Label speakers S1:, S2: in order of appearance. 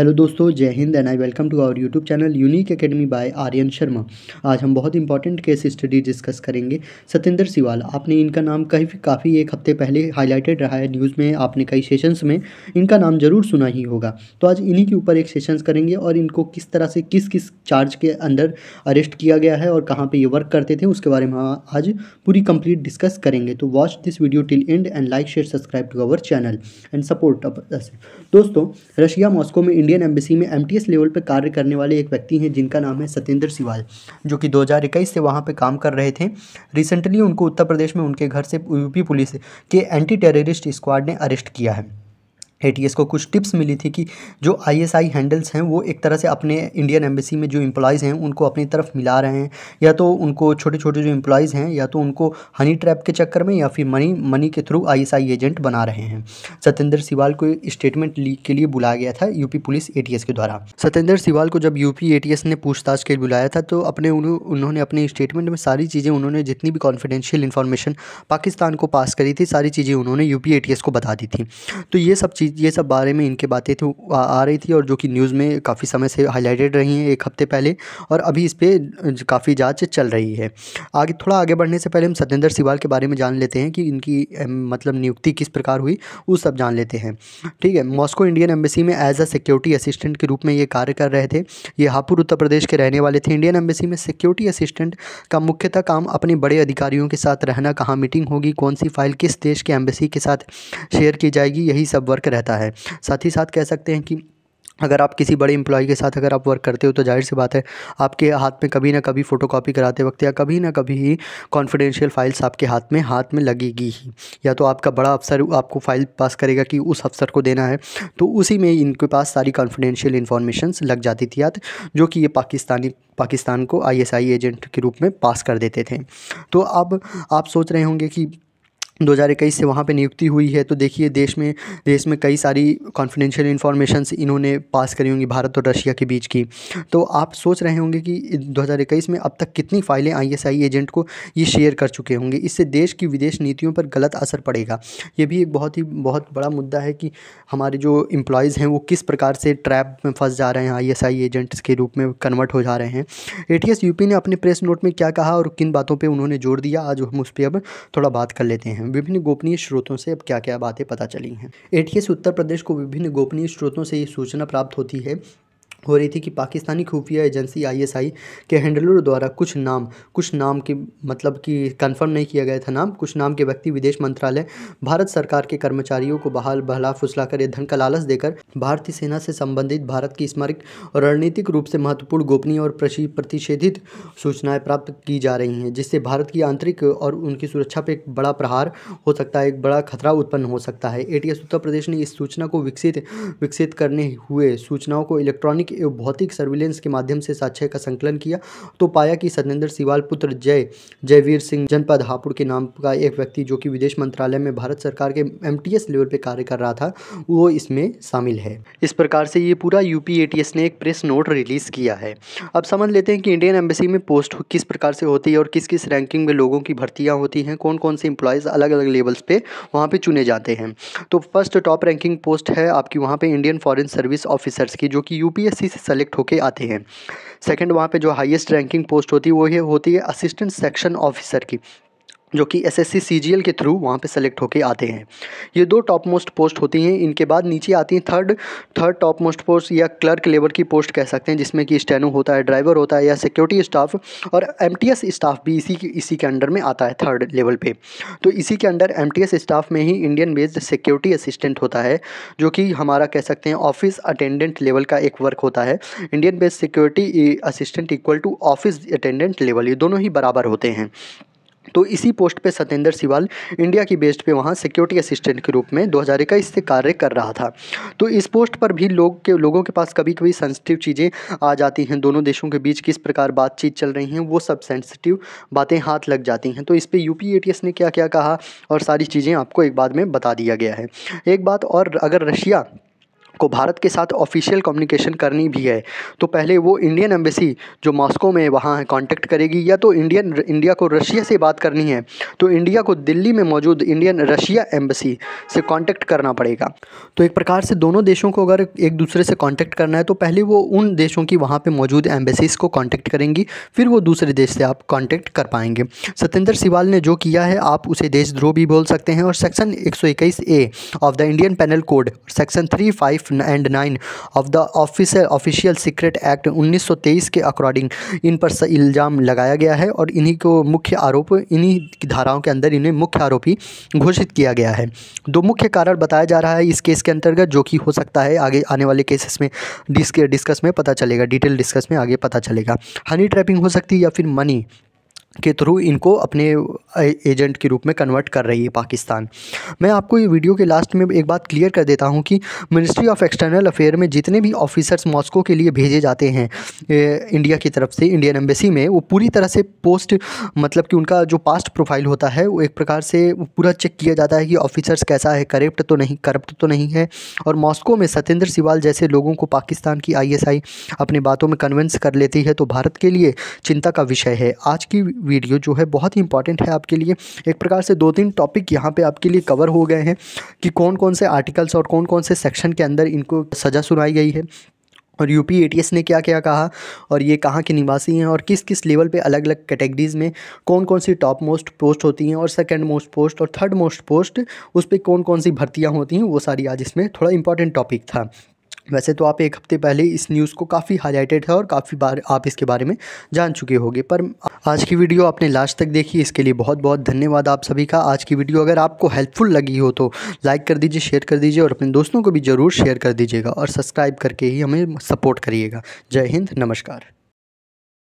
S1: hello दोस्तों जय Hind and I welcome to our YouTube channel unique academy by Aryan Sharma आज हम बहुत इंपॉर्टेंट केस स्टडी डिस्कस करेंगे सतेंद्र सिवाल आपने इनका नाम कहीं काफ़ी एक हफ्ते पहले हाईलाइटेड रहा है न्यूज़ में आपने कई सेशंस में इनका नाम ज़रूर सुना ही होगा तो आज इन्हीं के ऊपर एक सेशंस करेंगे और इनको किस तरह से किस किस चार्ज के अंदर अरेस्ट किया गया है और कहाँ पर ये वर्क करते थे उसके बारे में आज पूरी कंप्लीट डिस्कस करेंगे तो watch this video till end end like share subscribe to our channel and support दोस्तों रशिया मॉस्को में इंडियन एम्बेसी में एम लेवल पर कार्य करने वाले एक व्यक्ति हैं जिनका नाम है सत्येंद्र सिवाल जो कि दो से वहाँ पर काम कर रहे थे रिसेंटली उनको उत्तर प्रदेश में उनके घर से यूपी पुलिस के एंटी टेररिस्ट स्क्वाड ने अरेस्ट किया है एटीएस को कुछ टिप्स मिली थी कि जो आईएसआई हैंडल्स हैं वो एक तरह से अपने इंडियन एम्बेसी में जो एम्प्लॉयज़ हैं उनको अपनी तरफ मिला रहे हैं या तो उनको छोटे छोटे जो एम्प्लॉयज़ हैं या तो उनको हनी ट्रैप के चक्कर में या फिर मनी मनी के थ्रू आईएसआई एजेंट बना रहे हैं सत्येंद्र सिवाल को स्टेटमेंट लीक के लिए बुलाया गया था यूपी पुलिस ए के द्वारा सत्येंद्र सिवाल को जब यूपी ए ने पूछताछ के लिए बुलाया था तो अपने उन्होंने अपने स्टेटमेंट में सारी चीज़ें उन्होंने जितनी भी कॉन्फिडेंशियल इन्फॉर्मेशन पाकिस्तान को पास करी थी सारी चीज़ें उन्होंने यू ए को बता दी थी तो ये सब चीज़ ये सब बारे में इनके बातें थी तो आ, आ रही थी और जो कि न्यूज़ में काफ़ी समय से हाईलाइटेड रही हैं एक हफ्ते पहले और अभी इस पर काफ़ी जाँच चल रही है आगे थोड़ा आगे बढ़ने से पहले हम सत्येंद्र सिवाल के बारे में जान लेते हैं कि इनकी मतलब नियुक्ति किस प्रकार हुई वो सब जान लेते हैं ठीक है मॉस्को इंडियन एम्बेसी में एज अ सिक्योरिटी असिस्टेंट के रूप में ये कार्य कर रहे थे ये हापुड़ उत्तर प्रदेश के रहने वाले थे इंडियन एम्बेसी में सिक्योरिटी असिस्टेंट का मुख्यतः काम अपने बड़े अधिकारियों के साथ रहना कहाँ मीटिंग होगी कौन सी फाइल किस देश के एम्बेसी के साथ शेयर की जाएगी यही सब वर्क रह रहता है साथ ही साथ कह सकते हैं कि अगर आप किसी बड़े एम्प्लॉय के साथ अगर आप वर्क करते हो तो जाहिर सी बात है आपके हाथ में कभी ना कभी फ़ोटोकॉपी कराते वक्त या कभी ना कभी ही कॉन्फिडेंशियल फाइल्स आपके हाथ में हाथ में लगेगी ही या तो आपका बड़ा अफसर आपको फाइल पास करेगा कि उस अफसर को देना है तो उसी में इनके पास सारी कॉन्फिडेंशियल इन्फॉर्मेशन लग जाती थी याद जो कि ये पाकिस्तानी पाकिस्तान को आई एजेंट के रूप में पास कर देते थे तो अब आप सोच रहे होंगे कि दो हज़ार इक्कीस से वहाँ पे नियुक्ति हुई है तो देखिए देश में देश में कई सारी कॉन्फिडेंशियल इन्फॉर्मेशंस इन्होंने पास करी होंगी भारत और रशिया के बीच की तो आप सोच रहे होंगे कि 2021 में अब तक कितनी फाइलें आईएसआई एजेंट को ये शेयर कर चुके होंगे इससे देश की विदेश नीतियों पर गलत असर पड़ेगा ये भी एक बहुत ही बहुत बड़ा मुद्दा है कि हमारे जो इम्प्लॉयज़ हैं वो किस प्रकार से ट्रैप में फंस जा रहे हैं आई एजेंट्स के रूप में कन्वर्ट हो जा रहे हैं ए यूपी ने अपने प्रेस नोट में क्या कहा और किन बातों पर उन्होंने जोर दिया आज हम उस पर अब थोड़ा बात कर लेते हैं विभिन्न गोपनीय स्रोतों से अब क्या क्या बातें पता चली हैं एटीएस उत्तर प्रदेश को विभिन्न गोपनीय स्रोतों से ये सूचना प्राप्त होती है हो रही थी कि पाकिस्तानी खुफिया एजेंसी आईएसआई के हैंडलर द्वारा कुछ नाम कुछ नाम के मतलब कि कंफर्म नहीं किया गया था नाम कुछ नाम के व्यक्ति विदेश मंत्रालय भारत सरकार के कर्मचारियों को बहाल बहला फुसलाकर धन का लालच देकर भारतीय सेना से संबंधित भारत की स्मारक और रणनीतिक रूप से महत्वपूर्ण गोपनीय और प्रतिषेधित सूचनाएँ प्राप्त की जा रही हैं जिससे भारत की आंतरिक और उनकी सुरक्षा पर एक बड़ा प्रहार हो सकता है एक बड़ा खतरा उत्पन्न हो सकता है एटीएस उत्तर प्रदेश ने इस सूचना को विकसित विकसित करने हुए सूचनाओं को इलेक्ट्रॉनिक रासायनिक एवं भौतिक सर्विलेंस के माध्यम से साक्ष्य का संकलन किया तो पाया कि सत्येंद्र सिवाल पुत्र जय जयवीर सिंह जनपद हापुड़ के नाम का एक व्यक्ति जो कि विदेश मंत्रालय में भारत सरकार के एम लेवल पर कार्य कर रहा था वो इसमें शामिल है इस प्रकार से ये पूरा यू एटीएस ने एक प्रेस नोट रिलीज़ किया है अब समझ लेते हैं कि इंडियन एम्बेसी में पोस्ट किस प्रकार से होती है और किस किस रैंकिंग में लोगों की भर्तियां होती हैं कौन कौन से इंप्लॉयज़ अलग अलग लेवल्स पे वहां पे चुने जाते हैं तो फर्स्ट टॉप रैंकिंग पोस्ट है आपकी वहां पे इंडियन फॉरेन सर्विस ऑफिसर्स की जो कि यू अस्सी से सेलेक्ट होकर आते हैं सेकंड वहाँ पे जो हाईएस्ट रैंकिंग पोस्ट होती है वो ये होती है असिस्टेंट सेक्शन ऑफिसर की जो कि एस एस सी के थ्रू वहाँ पे सेलेक्ट होके आते हैं ये दो टॉप मोस्ट पोस्ट होती हैं इनके बाद नीचे आती हैं third third top most post या क्लर्क लेवल की पोस्ट कह सकते हैं जिसमें कि स्टेनो होता है ड्राइवर होता है या सिक्योरिटी स्टाफ और एम स्टाफ भी इसी इसी के अंडर में आता है थर्ड लेवल पर तो इसी के अंडर एम स्टाफ में ही इंडियन बेस्ड सिक्योरिटी असिस्टेंट होता है जो कि हमारा कह सकते हैं ऑफिस अटेंडेंट लेवल का एक वर्क होता है Indian based security assistant equal to office attendant level ये दोनों ही बराबर होते हैं तो इसी पोस्ट पे सत्येंद्र सिवाल इंडिया की बेस्ट पे वहाँ सिक्योरिटी असिस्टेंट के रूप में इक्कीस से कार्य कर रहा था तो इस पोस्ट पर भी लोग के लोगों के पास कभी कभी सेंसिटिव चीज़ें आ जाती हैं दोनों देशों के बीच किस प्रकार बातचीत चल रही हैं वो सब सेंसिटिव बातें हाथ लग जाती हैं तो इस पर यू ने क्या क्या कहा और सारी चीज़ें आपको एक बाद में बता दिया गया है एक बात और अगर रशिया को भारत के साथ ऑफिशियल कम्युनिकेशन करनी भी है तो पहले वो इंडियन एम्बेसी जो मॉस्को में वहाँ है कांटेक्ट करेगी या तो इंडियन इंडिया को रशिया से बात करनी है तो इंडिया को दिल्ली में मौजूद इंडियन रशिया एम्बेसी से कॉन्टेक्ट करना पड़ेगा तो एक प्रकार से दोनों देशों को अगर एक दूसरे से कॉन्टेक्ट करना है तो पहले वो उन देशों की वहाँ पर मौजूद एम्बेसीज को कॉन्टेक्ट करेंगी फिर वो दूसरे देश से आप कॉन्टेक्ट कर पाएंगे सत्येंद्र सिवाल ने जो किया है आप उसे देशद्रोह भी बोल सकते हैं और सेक्शन एक A of the Indian penal code section five and nine of the officer official secret act 1923 के अकॉर्डिंग इन पर इल्ज़ाम लगाया गया है और इन्हीं को मुख्य आरोप इन्हीं धाराओं के अंदर इन्हें मुख्य आरोपी घोषित किया गया है दो मुख्य कारण बताया जा रहा है इस केस के अंतर्गत जो कि हो सकता है आगे आने वाले केसेस में डिस्क डिस्कस में पता चलेगा डिटेल डिस्कस में आगे पता चलेगा हनी ट्रैपिंग हो सकती है या फिर मनी के थ्रू इनको अपने एजेंट के रूप में कन्वर्ट कर रही है पाकिस्तान मैं आपको ये वीडियो के लास्ट में एक बात क्लियर कर देता हूँ कि मिनिस्ट्री ऑफ एक्सटर्नल अफेयर में जितने भी ऑफिसर्स मॉस्को के लिए भेजे जाते हैं इंडिया की तरफ से इंडियन एम्बेसी में वो पूरी तरह से पोस्ट मतलब कि उनका जो पास्ट प्रोफाइल होता है वो एक प्रकार से पूरा चेक किया जाता है कि ऑफिसर्स कैसा है करप्ट तो नहीं करप्ट तो नहीं है और मॉस्को में सत्येंद्र सिवाल जैसे लोगों को पाकिस्तान की आई अपनी बातों में कन्विंस कर लेती है तो भारत के लिए चिंता का विषय है आज की वीडियो जो है बहुत ही इंपॉर्टेंट है आपके लिए एक प्रकार से दो तीन टॉपिक यहाँ पे आपके लिए कवर हो गए हैं कि कौन कौन से आर्टिकल्स और कौन कौन से सेक्शन के अंदर इनको सज़ा सुनाई गई है और यूपी एटीएस ने क्या क्या कहा और ये कहाँ के निवासी हैं और किस किस लेवल पे अलग अलग कैटेगरीज़ में कौन कौन सी टॉप मोस्ट पोस्ट होती हैं और सेकंड मोस्ट पोस्ट और थर्ड मोस्ट पोस्ट उस पर कौन कौन सी भर्तियाँ होती हैं वो सारी आज इसमें थोड़ा इंपॉर्टेंट टॉपिक था वैसे तो आप एक हफ्ते पहले इस न्यूज़ को काफ़ी हाईलाइटेड है और काफ़ी बार आप इसके बारे में जान चुके होंगे पर आज की वीडियो आपने लास्ट तक देखी इसके लिए बहुत बहुत धन्यवाद आप सभी का आज की वीडियो अगर आपको हेल्पफुल लगी हो तो लाइक कर दीजिए शेयर कर दीजिए और अपने दोस्तों को भी ज़रूर शेयर कर दीजिएगा और सब्सक्राइब करके ही हमें सपोर्ट करिएगा जय हिंद नमस्कार